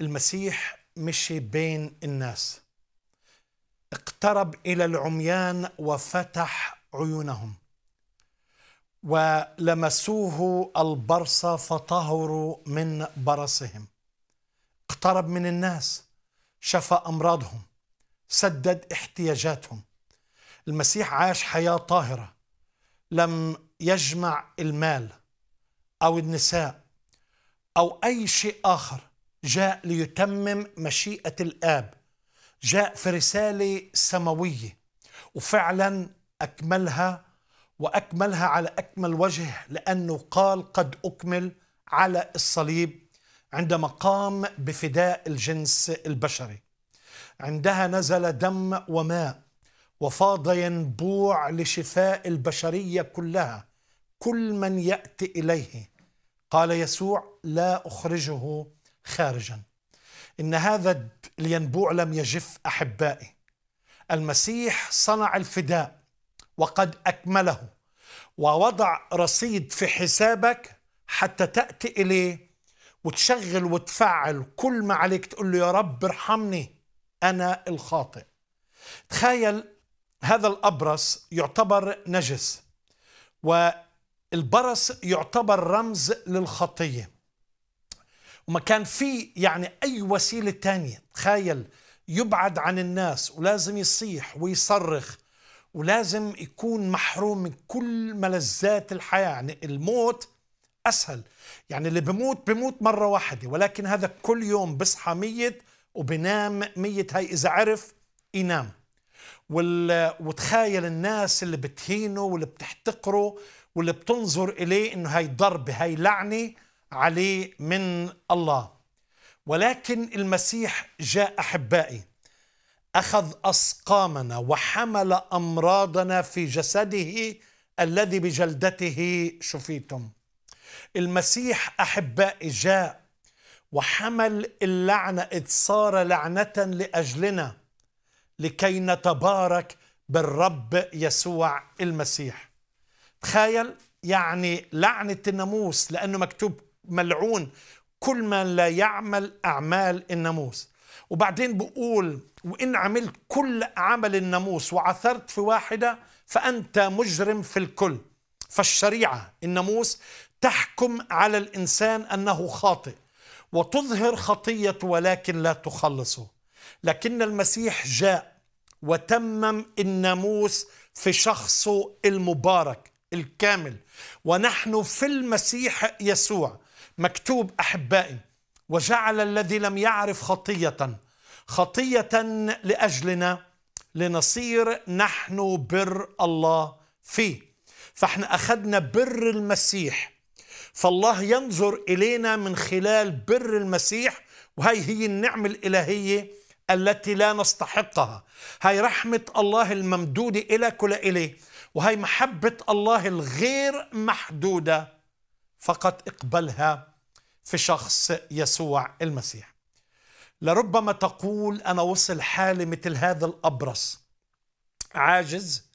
المسيح مشي بين الناس اقترب الى العميان وفتح عيونهم ولمسوه البرص فطهروا من برصهم اقترب من الناس شفى امراضهم سدد احتياجاتهم المسيح عاش حياه طاهره لم يجمع المال او النساء او اي شيء اخر جاء ليتمم مشيئة الآب جاء في رسالة سماوية وفعلا أكملها وأكملها على أكمل وجه لأنه قال قد أكمل على الصليب عندما قام بفداء الجنس البشري عندها نزل دم وماء وفاض ينبوع لشفاء البشرية كلها كل من يأتي إليه قال يسوع لا أخرجه خارجا إن هذا الينبوع لم يجف أحبائي المسيح صنع الفداء وقد أكمله ووضع رصيد في حسابك حتى تأتي إليه وتشغل وتفعل كل ما عليك تقول له يا رب ارحمني أنا الخاطئ تخيل هذا الأبرص يعتبر نجس والبرص يعتبر رمز للخطيه وما كان في يعني أي وسيلة ثانيه تخيل يبعد عن الناس ولازم يصيح ويصرخ ولازم يكون محروم من كل ملذات الحياة يعني الموت أسهل يعني اللي بموت بموت مرة واحدة ولكن هذا كل يوم بصحى ميت وبنام ميت هاي إذا عرف ينام وال... وتخيل الناس اللي بتهينه واللي بتحتقره واللي بتنظر إليه إنه هاي ضربة هاي لعنة عليه من الله ولكن المسيح جاء احبائي اخذ اسقامنا وحمل امراضنا في جسده الذي بجلدته شفيتم المسيح احبائي جاء وحمل اللعنه اذ صار لعنه لاجلنا لكي نتبارك بالرب يسوع المسيح تخيل يعني لعنه الناموس لانه مكتوب ملعون كل من لا يعمل أعمال الناموس وبعدين بقول وإن عملت كل عمل الناموس وعثرت في واحدة فأنت مجرم في الكل فالشريعة الناموس تحكم على الإنسان أنه خاطئ وتظهر خطية ولكن لا تخلصه لكن المسيح جاء وتمم الناموس في شخصه المبارك الكامل ونحن في المسيح يسوع مكتوب أحبائي وجعل الذي لم يعرف خطية خطية لأجلنا لنصير نحن بر الله فيه فاحنا أخذنا بر المسيح فالله ينظر إلينا من خلال بر المسيح وهي هي النعمة الإلهية التي لا نستحقها هاي رحمة الله الممدودة كل ولإليه وهي محبة الله الغير محدودة فقط اقبلها في شخص يسوع المسيح لربما تقول أنا وصل حالي مثل هذا الأبرص عاجز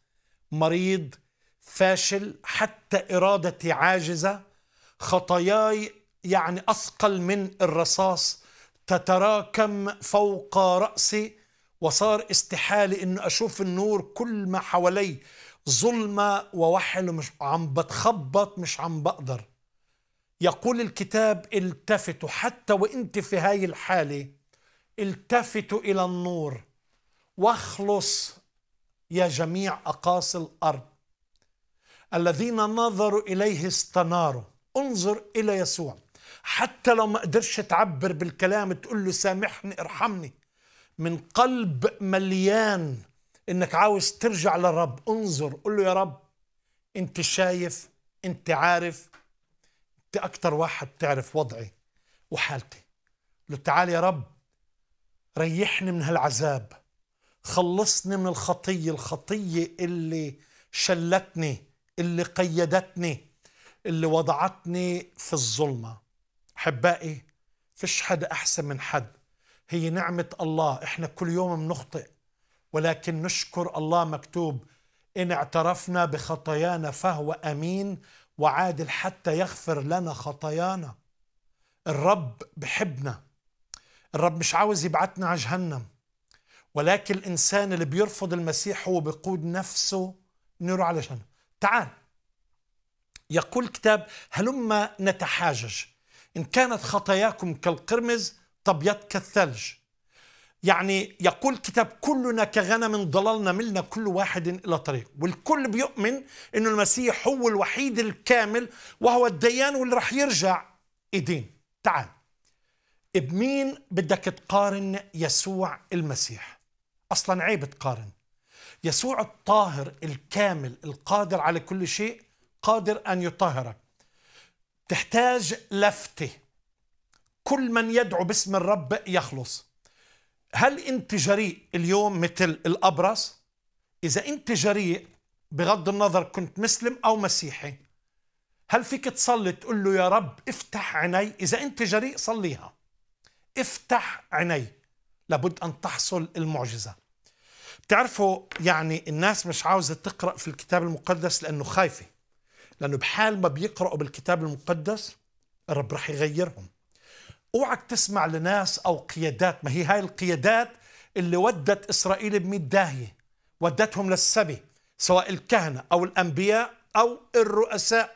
مريض فاشل حتى إرادتي عاجزة خطاياي يعني أثقل من الرصاص تتراكم فوق رأسي وصار استحالي إنه أشوف النور كل ما حوالي ظلمة ووحل مش عم بتخبط مش عم بقدر يقول الكتاب التفتوا حتى وانت في هاي الحاله التفتوا الى النور واخلص يا جميع اقاصي الارض الذين نظروا اليه استناروا انظر الى يسوع حتى لو ما قدرش تعبر بالكلام تقول له سامحني ارحمني من قلب مليان انك عاوز ترجع للرب انظر قل له يا رب انت شايف انت عارف انت واحد بتعرف وضعي وحالتي قلت تعال يا رب ريحني من هالعذاب خلصني من الخطيه الخطيه اللي شلتني اللي قيدتني اللي وضعتني في الظلمه احبائي فيش حدا احسن من حد هي نعمه الله احنا كل يوم بنخطئ ولكن نشكر الله مكتوب ان اعترفنا بخطايانا فهو امين وعادل حتى يغفر لنا خطايانا الرب بحبنا الرب مش عاوز يبعتنا على جهنم ولكن الانسان اللي بيرفض المسيح هو بيقود نفسه نيره على جهنم تعال يقول الكتاب هلما نتحاجج إن كانت خطاياكم كالقرمز تبيض كالثلج يعني يقول الكتاب كلنا كغنم ضللنا ملنا كل واحد إلى طريق والكل بيؤمن أنه المسيح هو الوحيد الكامل وهو الديان واللي رح يرجع إيدين تعال بمين بدك تقارن يسوع المسيح أصلا عيب تقارن يسوع الطاهر الكامل القادر على كل شيء قادر أن يطهرك تحتاج لفتة كل من يدعو باسم الرب يخلص هل انت جريء اليوم مثل الابرص اذا انت جريء بغض النظر كنت مسلم او مسيحي هل فيك تصلي تقول له يا رب افتح عيني اذا انت جريء صليها افتح عيني لابد ان تحصل المعجزه بتعرفوا يعني الناس مش عاوزه تقرا في الكتاب المقدس لانه خايفه لانه بحال ما بيقراوا بالكتاب المقدس الرب رح يغيرهم اوعك تسمع لناس او قيادات ما هي هاي القيادات اللي ودت اسرائيل بمية داهيه ودتهم للسبي سواء الكهنه او الانبياء او الرؤساء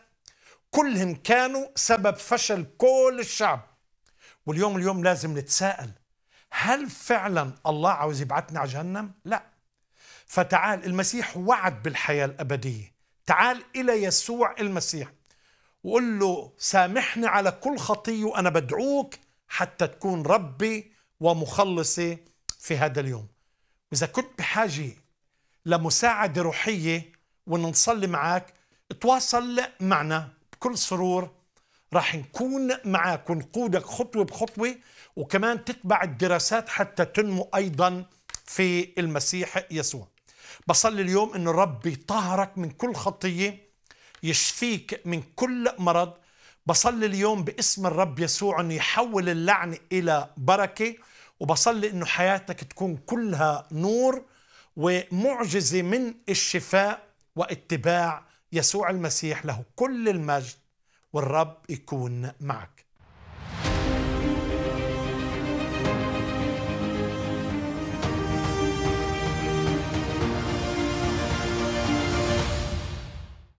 كلهم كانوا سبب فشل كل الشعب واليوم اليوم لازم نتساءل هل فعلا الله عاوز يبعتنا على جهنم؟ لا فتعال المسيح وعد بالحياة الأبدية تعال إلى يسوع المسيح وقل له سامحني على كل خطية وأنا بدعوك حتى تكون ربي ومخلصي في هذا اليوم وإذا كنت بحاجة لمساعدة روحية ونصلي معك تواصل معنا بكل سرور راح نكون معك ونقودك خطوة بخطوة وكمان تتبع الدراسات حتى تنمو أيضا في المسيح يسوع بصلي اليوم أن الرب يطهرك من كل خطية يشفيك من كل مرض بصلي اليوم باسم الرب يسوع أن يحول اللعنة إلى بركة وبصلي أن حياتك تكون كلها نور ومعجزة من الشفاء واتباع يسوع المسيح له كل المجد والرب يكون معك